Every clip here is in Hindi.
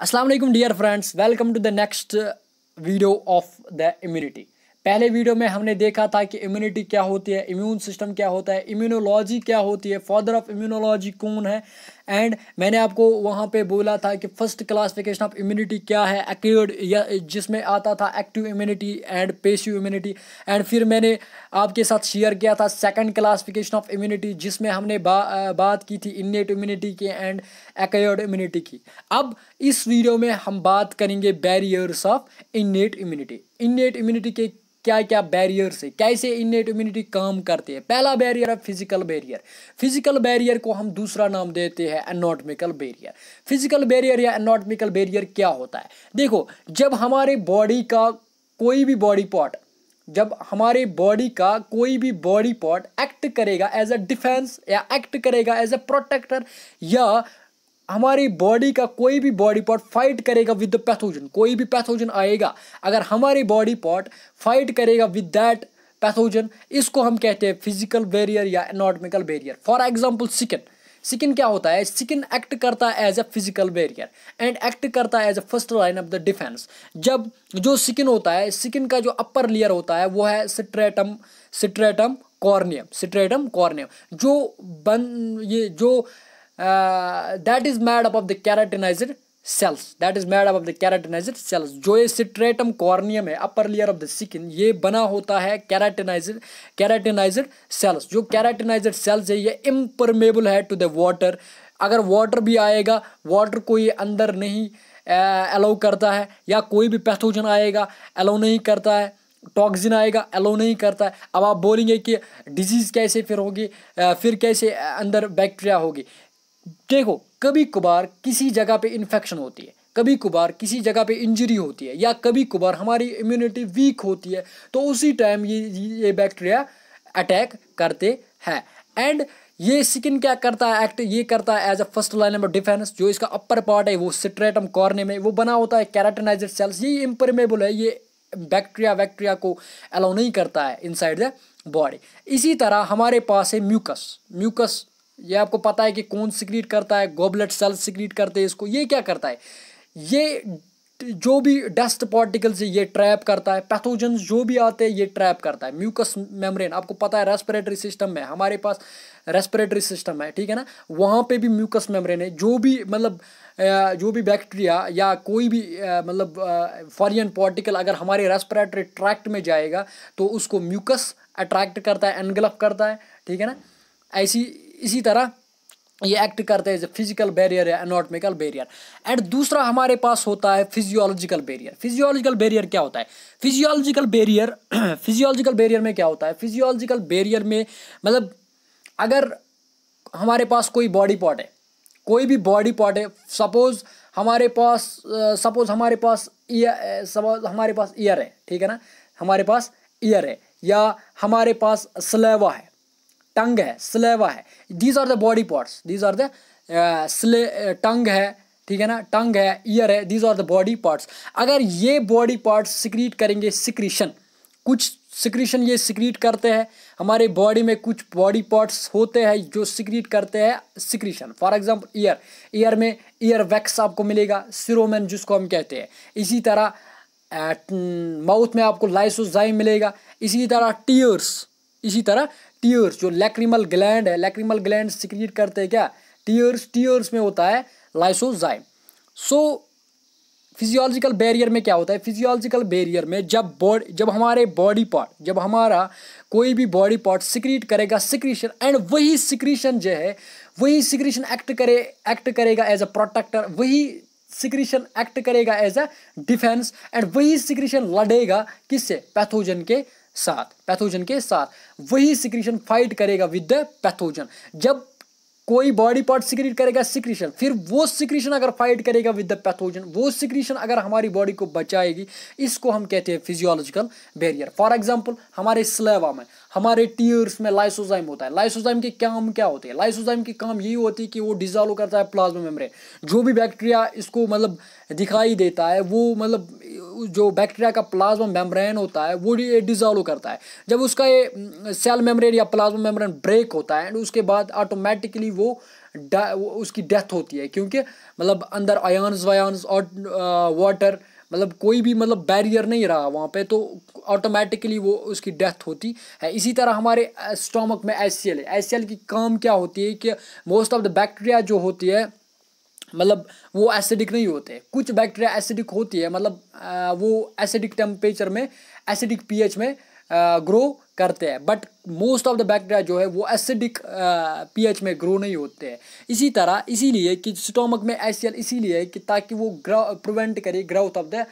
Assalamualaikum, alaikum dear friends welcome to the next video of the immunity पहले वीडियो में हमने देखा था कि इम्यूनिटी क्या होती है इम्यून सिस्टम क्या होता है इम्यूनोलॉजी क्या होती है फादर ऑफ इम्यूनोलॉजी कौन है एंड मैंने आपको वहाँ पे बोला था कि फर्स्ट क्लासिफिकेशन ऑफ इम्यूनिटी क्या है एक्यूर्ड या जिसमें आता था active immunity and passive immunity and फिर मैंने आपके साथ शेयर किया था सेकंड क्लासिफिकेशन ऑफ इम्यूनिटी जिसमें हमने बा, बात की थी इन्नेट इम्यूनिटी की एंड एक्ड इम्यूनिटी की अब इस वीडियो में हम बात करेंगे barriers of innate immunity innate immunity के क्या क्या बैरियर्स है कैसे इन्नेट इम्यूनिटी काम करते हैं पहला बैरियर है फिजिकल बैरियर फिजिकल बैरियर को हम दूसरा नाम देते हैं एनाटॉमिकल बैरियर फिजिकल बैरियर या एनाटॉमिकल बैरियर क्या होता है देखो जब हमारे बॉडी का कोई भी बॉडी पार्ट जब हमारे बॉडी का कोई भी बॉडी पार्ट एक्ट करेगा एज अ डिफेंस या एक्ट करेगा एज अ प्रोटेक्टर या हमारी बॉडी का कोई भी बॉडी पार्ट फाइट करेगा विद द पैथोजन कोई भी पैथोजन आएगा अगर हमारी बॉडी पार्ट फाइट करेगा विद दैट पैथोजन इसको हम कहते हैं फिजिकल बैरियर या एनाटमिकल बैरियर फॉर एग्जाम्पल सिकन स्किन क्या होता है स्किन एक्ट करता है as a physical barrier and act करता है as a first line of the defence जब जो स्किन होता है स्किन का जो अपर लेयर होता है वो है stratum stratum corneum stratum corneum जो बन ये जो that is made up of the keratinised cells that is made up of the keratinised cells जो ये सिट्रेटम कॉर्नियम है upper layer of the skin ये बना होता है कैराटिनाइज्ड कैराटिनाइज्ड सेल्स जो कैराटिनाइज्ड सेल्स है ये इम्परमेबल है टू द वाटर अगर वाटर भी आएगा वाटर को ये अंदर नहीं अलाउ uh, करता है या कोई भी पैथोजन आएगा अलाउ नहीं करता है टॉक्सिन आएगा अलाउ नहीं करता है अब आप बोलेंगे कि डिजीज़ कैसे फिर होगी uh, फिर कैसे अंदर बैक्टीरिया होगी देखो कभी कभार किसी जगह पे इन्फेक्शन होती है कभी कभार किसी जगह पे इंजरी होती है या कभी कभार हमारी इम्यूनिटी वीक होती है तो उसी टाइम ये ये बैक्टीरिया अटैक करते हैं एंड ये स्किन क्या करता है एक्ट ये करता है as a first line of defence जो इसका अपर पार्ट है वो सिट्रेटम कॉर्ने में वो बना होता है कैराटिनाइजर सेल्स ये इम्परमेबल है ये बैक्टीरिया वैक्टीरिया को अलाउ नहीं करता है इनसाइड द बॉडी इसी तरह हमारे पास है म्यूकस म्यूकस ये आपको पता है कि कौन सिक्रीट करता है गोबलेट सेल सिक्रीट करते हैं इसको ये क्या करता है ये जो भी डस्ट पार्टिकल से ये ट्रैप करता है पैथोजन जो भी आते हैं ये ट्रैप करता है म्यूकस मेम्ब्रेन आपको पता है रेस्पिरेटरी सिस्टम में हमारे पास रेस्पिरेटरी सिस्टम है ठीक है ना वहाँ पे भी म्यूकस मेम्ब्रेन है जो भी मतलब जो भी बैक्टीरिया या कोई भी मतलब फॉरियन पार्टिकल अगर हमारे रेस्पिरेटरी ट्रैक्ट में जाएगा तो उसको म्यूकस अट्रैक्ट करता है एनगलफ करता है ठीक है ना ऐसी इसी तरह ये एक्ट करते हैं फिजिकल बैरियर या एनाटमिकल बैरियर एंड दूसरा हमारे पास होता है फिजियोलॉजिकल बैरियर फिजियोलॉजिकल बैरियर क्या होता है फिजियोलॉजिकल बैरियर फिजियोलॉजिकल बैरियर में क्या होता है फिजियोलॉजिकल बैरियर में मतलब अगर हमारे पास कोई बॉडी पार्ट है कोई भी बॉडी पार्ट है सपोज हमारे पास सपोज हमारे पास ईयर सपोज हमारे पास ईयर है ठीक है ना हमारे पास ईयर है या हमारे पास स्लेवा है टंग है स्लेवा है these are the body parts these are the स्ले टंग है ठीक है ना टंग है ईयर है these are the body parts अगर ये बॉडी पार्ट्स सिक्रीट करेंगे सिक्रीशन कुछ सिक्रीशन ये सिक्रीट करते हैं हमारे बॉडी में कुछ बॉडी पार्ट्स होते हैं जो सिक्रीट करते हैं secretion for example ear ear में ईयर वैक्स आपको मिलेगा सिरोमेन जिसको हम कहते हैं इसी तरह माउथ uh, में आपको लाइसोजाइम मिलेगा इसी तरह टीयर्स इसी तरह टीयर्स जो लैक्रिमल ग्लैंड है लैक्रिमल ग्लैंड सिक्रिएट करते हैं क्या टीयर्स टीयर्स में होता है लाइसोजाइम सो फिजियोलॉजिकल बैरियर में क्या होता है फिजियोलॉजिकल बैरियर में जब बॉडी जब हमारे बॉडी पार्ट जब हमारा कोई भी बॉडी पार्ट सिक्रीट करेगा सिक्रीशन एंड वही सिक्रीशन जो है वही सिक्रीशन एक्ट करे एक्ट करेगा एज अ प्रोटेक्टर वही सिक्रीशन एक्ट करेगा एज अ डिफेंस एंड वही सिक्रीशन लड़ेगा किससे पैथोजन के साथ पैथोजन के साथ वही सिक्रीशन फाइट करेगा विद द पैथोजन जब कोई बॉडी पार्ट सिक्रीट करेगा सिक्रीशन फिर वो सिक्रीशन अगर फाइट करेगा विद द पैथोजन वो सिक्रीशन अगर हमारी बॉडी को बचाएगी इसको हम कहते हैं फिजियोलॉजिकल बैरियर फॉर एग्जांपल हमारे स्लेवा में हमारे टीयर्स में लाइसोजाइम होता है लाइसोजाइम के काम क्या होते हैं लाइसोजाइम के काम यही होती है कि वो डिजॉल्व करता है प्लाज्मा मेम्ब्रेन जो भी बैक्टीरिया इसको मतलब दिखाई देता है वो मतलब जो बैक्टीरिया का प्लाज्मा मेम्ब्रेन होता है वो ये डिजॉल्व करता है जब उसका ये सेल मेम्ब्रेन हम्म, या प्लाज्मा मेम्ब्रेन ब्रेक होता है एंड तो उसके बाद ऑटोमेटिकली वो उसकी डेथ होती है क्योंकि मतलब अंदर आयन्स वायन्स और वाटर मतलब कोई भी मतलब बैरियर नहीं रहा वहाँ पे तो ऑटोमेटिकली वो उसकी डेथ होती है इसी तरह हमारे स्टोमक में एस सी एल है सी एल की काम क्या होती है कि मोस्ट ऑफ द बैक्टीरिया जो होती है मतलब वो एसिडिक नहीं होते कुछ बैक्टीरिया एसिडिक होती है मतलब वो एसिडिक टेम्परेचर में एसिडिक पीएच में ग्रो करते हैं but most of the bacteria जो है वो एसिडिक पीएच में ग्रो नहीं होते हैं इसी तरह इसीलिए कि स्टोमक में एसियल इसीलिए है कि ताकि वो प्रिवेंट करे growth of the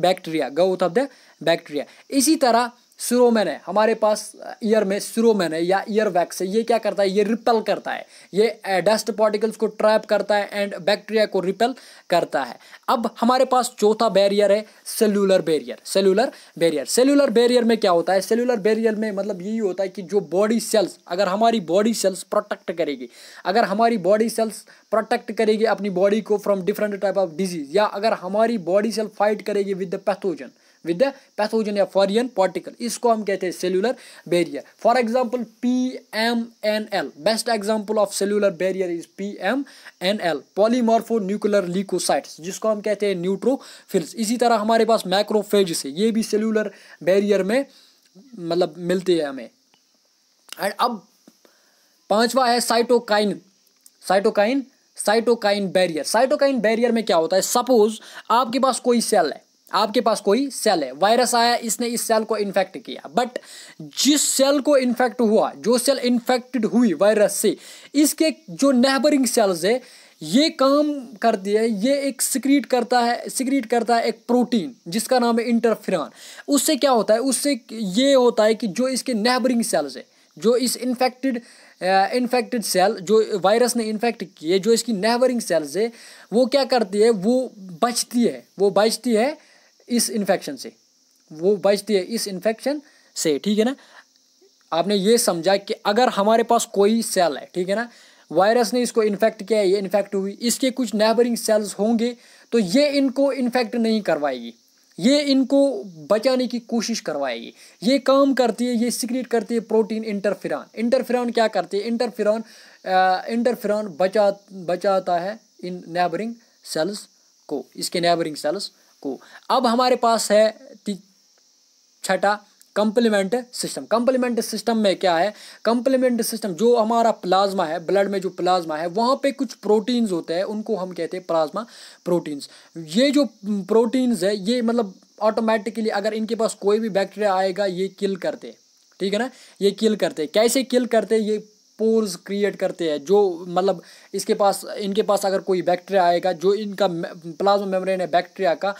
bacteria growth of the bacteria इसी तरह सिरोमैन है हमारे पास ईयर uh, में सिरोमैन है या ईयर वैक्स है ये क्या करता है ये रिपेल करता है ये डस्ट uh, पार्टिकल्स को ट्रैप करता है एंड बैक्टीरिया को रिपेल करता है अब हमारे पास चौथा बैरियर है cellular barrier cellular barrier cellular barrier में क्या होता है सेलुलर बैरियर में मतलब यही होता है कि जो बॉडी सेल्स अगर हमारी बॉडी सेल्स प्रोटेक्ट करेगी अगर हमारी बॉडी सेल्स प्रोटेक्ट करेगी अपनी बॉडी को from different type of disease या अगर हमारी बॉडी सेल फाइट करेगी with the pathogen with the pathogen या फॉरियन पार्टिकल इसको हम कहते हैं cellular barrier for example P M N L best example of cellular barrier is P M N L polymorphonuclear leucocytes जिसको हम कहते हैं न्यूट्रोफिल्स इसी तरह हमारे पास माइक्रोफेज है ये भी सेलुलर बैरियर में मतलब मिलते हैं हमें एंड अब पांचवा है cytokine cytokine cytokine barrier cytokine barrier में क्या होता है सपोज आपके पास कोई सेल है आपके पास कोई सेल है वायरस आया इसने इस सेल को इन्फेक्ट किया बट जिस सेल को इन्फेक्ट हुआ जो सेल इन्फेक्टेड हुई वायरस से इसके जो नेबरिंग सेल्स है ये काम करती है ये एक सिक्रीट करता है सिक्रीट करता है एक प्रोटीन जिसका नाम है इंटरफिरान उससे क्या होता है उससे ये होता है कि जो इसके नेबरिंग सेल्स है जो इस इन्फेक्टेड इन्फेक्टेड सेल जो वायरस ने इन्फेक्ट किए जो इसकी नेबरिंग सेल्स है वो क्या करती है वो बचती है वो बचती है इस इन्फेक्शन से वो बचती है इस इन्फेक्शन से ठीक है ना आपने ये समझा कि अगर हमारे पास कोई सेल है ठीक है ना वायरस ने इसको इन्फेक्ट किया ये इन्फेक्ट हुई इसके कुछ नेबरिंग सेल्स होंगे तो ये इनको इन्फेक्ट नहीं करवाएगी ये इनको बचाने की कोशिश करवाएगी ये काम करती है ये सिक्रेट करती है प्रोटीन इंटरफिरान इंटरफिरान क्या करती है इंटरफिरान इंटरफिरान बचा बचाता है इन नेबरिंग सेल्स को इसके नेबरिंग सेल्स को अब हमारे पास है छठा कंप्लीमेंट सिस्टम कंप्लीमेंट सिस्टम में क्या है कंप्लीमेंट सिस्टम जो हमारा प्लाज्मा है ब्लड में जो प्लाज्मा है वहाँ पे कुछ प्रोटीन्स होते हैं उनको हम कहते हैं प्लाज्मा प्रोटीन्स ये जो प्रोटीन्स है ये मतलब ऑटोमेटिकली अगर इनके पास कोई भी बैक्टीरिया आएगा ये किल करते ठीक है ना ये किल करते कैसे किल करते ये पोर्स क्रिएट करते हैं जो मतलब इसके पास इनके पास अगर कोई बैक्टीरिया आएगा जो इनका प्लाज्मा मेम्ब्रेन है बैक्टीरिया का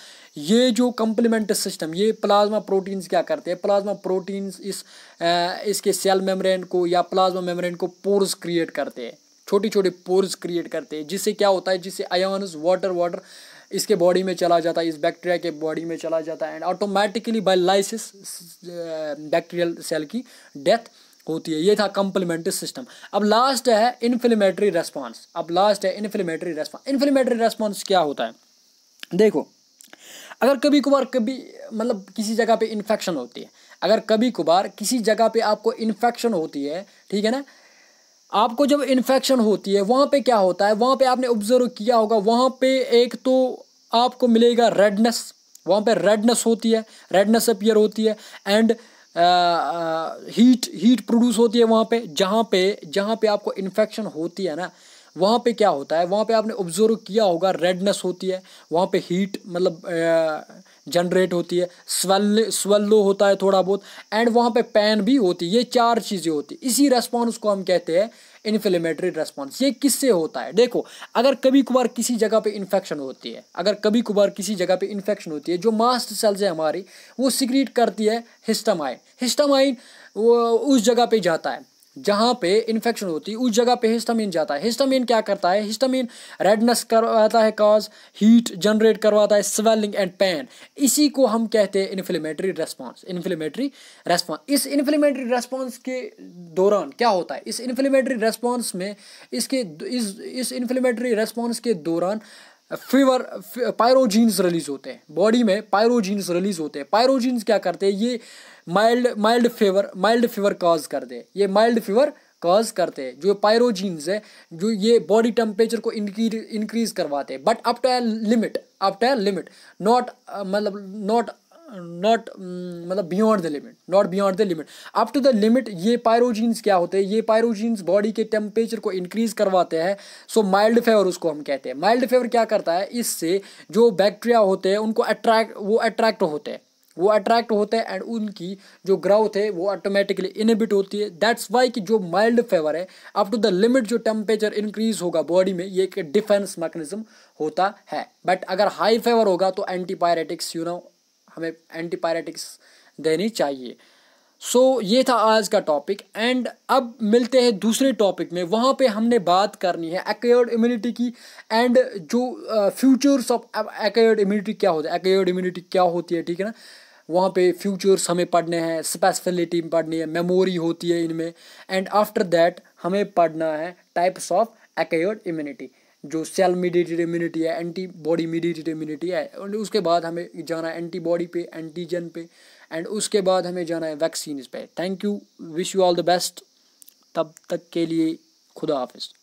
ये जो कम्प्लीमेंट सिस्टम ये प्लाज्मा प्रोटीन्स क्या करते हैं प्लाज्मा प्रोटीन्स इस आ, इसके सेल मेम्ब्रेन को या प्लाज्मा मेम्ब्रेन को पोर्स क्रिएट करते हैं छोटे छोटे पोर्स क्रिएट करते हैं जिससे क्या होता है जिससे आयोनस वाटर वाटर इसके बॉडी में चला जाता है इस बैक्टीरिया के बॉडी में चला जाता है and automatically by lysis bacterial cell की डेथ होती है ये था कंप्लीमेंट्री सिस्टम अब लास्ट है इन्फ्लेमेटरी रेस्पॉन्स अब लास्ट है इन्फ्लेमेटरी रेस्पॉन्स इन्फ्लेमेटरी रेस्पॉन्स क्या होता है देखो अगर कभी कभार कभी मतलब किसी जगह पे इन्फेक्शन होती है अगर कभी कभार किसी जगह पे आपको इन्फेक्शन होती है ठीक है ना आपको जब इन्फेक्शन होती है वहाँ पे क्या होता है वहाँ पे आपने ऑब्जर्व किया होगा वहाँ पे एक तो आपको मिलेगा रेडनेस वहाँ पे रेडनेस होती है रेडनेस अपियर होती है एंड हीट हीट प्रोड्यूस होती है वहाँ पे जहाँ पे जहाँ पे आपको इन्फेक्शन होती है ना वहाँ पे क्या होता है वहाँ पे आपने ऑब्जर्व किया होगा रेडनेस होती है वहाँ पे हीट मतलब जनरेट होती है स्वेल स्वेलो होता है थोड़ा बहुत एंड वहाँ पे पैन भी होती है ये चार चीज़ें होती इसी रेस्पॉन्स को हम कहते हैं इन्फ्लेमेटरी रेस्पॉन्स ये किससे होता है देखो अगर कभी कभार किसी जगह पे इन्फेक्शन होती है अगर कभी कभार किसी जगह पे इन्फेक्शन होती है जो मास्ट सेल्स है हमारी वो सिक्रीट करती है हिस्टामाइन हिस्टामाइन वो उस जगह पे जाता है जहाँ पे इन्फेक्शन होती है उस जगह पे हिस्टामिन जाता है हिस्टामिन क्या करता है हिस्टामिन रेडनेस करवाता है कॉज हीट जनरेट करवाता है स्वेलिंग एंड पेन इसी को हम कहते हैं इन्फ्लेमेटरी रेस्पॉन्स इन्फ्लेमेटरी रेस्पॉन्स इस इन्फ्लेमेटरी रेस्पॉन्स के दौरान क्या होता है इस इन्फ्लेमेटरी रेस्पॉन्स में इसके इस इस इन्फ्लेमेटरी रेस्पॉन्स के दौरान फीवर पायरोजीन्स रिलीज होते हैं बॉडी में पायरोजीन्स रिलीज होते हैं पायरोजीन्स क्या करते हैं ये mild mild fever mild fever cause करते हैं ये माइल्ड फीवर कॉज करते हैं जो पायरोजीन्स है जो ये बॉडी टेम्परेचर को इंक्रीज करवाते हैं but up to limit up to limit not मतलब नॉट नॉट mm, मतलब beyond the limit not beyond the limit up to the limit ये पायरोजीन्स क्या होते हैं ये पायरोजीन्स बॉडी के टेम्परेचर को इंक्रीज़ करवाते हैं सो माइल्ड फेवर उसको हम कहते हैं माइल्ड फेवर क्या करता है इससे जो बैक्टीरिया होते हैं उनको अट्रैक्ट वो अट्रैक्ट होते हैं वो अट्रैक्ट होते हैं एंड उनकी जो ग्राउथ है वो ऑटोमेटिकली इनहिबिट होती है दैट्स वाई कि जो माइल्ड फेवर है अप टू द लिमिट जो टेम्परेचर इंक्रीज होगा बॉडी में ये एक डिफेंस मैकेनिज्म होता है बट अगर हाई फेवर होगा तो एंटीपायरेटिक्स यू नो हमें एंटीपायरेटिक्स देनी चाहिए सो so, ये था आज का टॉपिक एंड अब मिलते हैं दूसरे टॉपिक में वहाँ पे हमने बात करनी है एक्यर्ड इम्यूनिटी की एंड जो फ्यूचर्स ऑफ एक्यर्ड इम्यूनिटी क्या होता है एक्यर्ड इम्यूनिटी क्या होती है ठीक है ना वहाँ पे फ्यूचर्स हमें पढ़ने हैं स्पेसिफिलिटी पढ़नी है मेमोरी होती है इनमें एंड आफ्टर दैट हमें पढ़ना है टाइप्स ऑफ एक्यर्ड इम्यूनिटी जो सेल मीडिएटेड इम्यूनिटी है एंटीबॉडी मीडिएटेड इम्यूनिटी है और उसके बाद हमें जाना है एंटीबॉडी पे एंटीजन पे एंड उसके बाद हमें जाना है वैक्सीन पे thank you wish you all the best तब तक के लिए खुदा हाफिज़